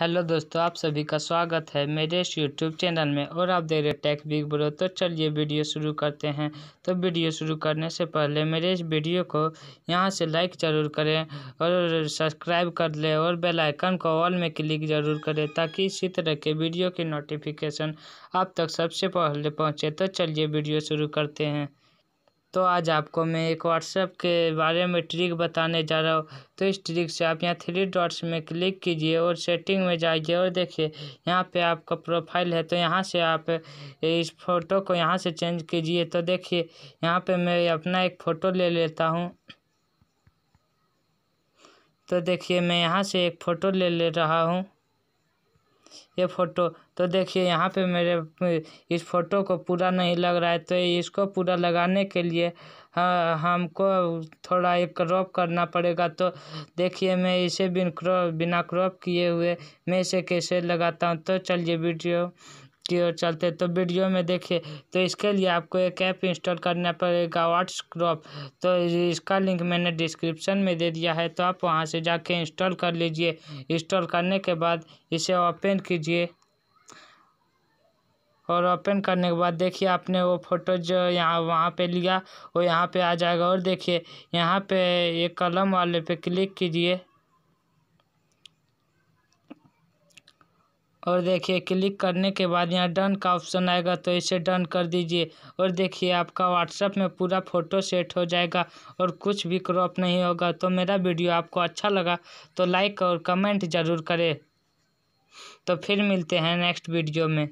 hello दोस्तों आप सभी का स्वागत है मेरे इस यूट्यूब चैनल में और आप देख रहे टेक बिग ब्रो तो चलिए वीडियो शुरू करते हैं तो वीडियो शुरू करने से पहले मेरे इस वीडियो को यहां से लाइक ज़रूर करें और सब्सक्राइब कर लें और बेल आइकन को ऑल में क्लिक ज़रूर करें ताकि इसी तरह के वीडियो की नोटिफिकेशन आप तक सबसे पहले पहुँचे तो चलिए वीडियो शुरू करते हैं तो आज आपको मैं एक व्हाट्सएप के बारे में ट्रिक बताने जा रहा हूँ तो इस ट्रिक से आप यहाँ थ्री डॉट्स में क्लिक कीजिए और सेटिंग में जाइए और देखिए यहाँ पे आपका प्रोफाइल है तो यहाँ से आप इस फ़ोटो को यहाँ से चेंज कीजिए तो देखिए यहाँ पे मैं अपना एक फ़ोटो ले लेता हूँ तो देखिए मैं यहाँ से एक फ़ोटो ले ले रहा हूँ ये फोटो तो देखिए यहाँ पे मेरे इस फोटो को पूरा नहीं लग रहा है तो इसको पूरा लगाने के लिए हाँ, हमको थोड़ा एक क्रॉप करना पड़ेगा तो देखिए मैं इसे बिन क्रॉप बिना क्रॉप किए हुए मैं इसे कैसे लगाता हूँ तो चलिए वीडियो की ओर चलते तो वीडियो में देखिए तो इसके लिए आपको एक ऐप इंस्टॉल करना पड़ेगा व्हाट्सक्रॉप तो इसका लिंक मैंने डिस्क्रिप्शन में दे दिया है तो आप वहाँ से जाके इंस्टॉल कर लीजिए इंस्टॉल करने के बाद इसे ओपन कीजिए और ओपन करने के बाद देखिए आपने वो फ़ोटो जो यहाँ वहाँ पे लिया वो यहाँ पे आ जाएगा और देखिए यहाँ पे ये कलम वाले पे क्लिक कीजिए और देखिए क्लिक करने के बाद यहाँ डन का ऑप्शन आएगा तो इसे डन कर दीजिए और देखिए आपका व्हाट्सअप में पूरा फ़ोटो सेट हो जाएगा और कुछ भी क्रॉप नहीं होगा तो मेरा वीडियो आपको अच्छा लगा तो लाइक और कमेंट ज़रूर करें तो फिर मिलते हैं नेक्स्ट वीडियो में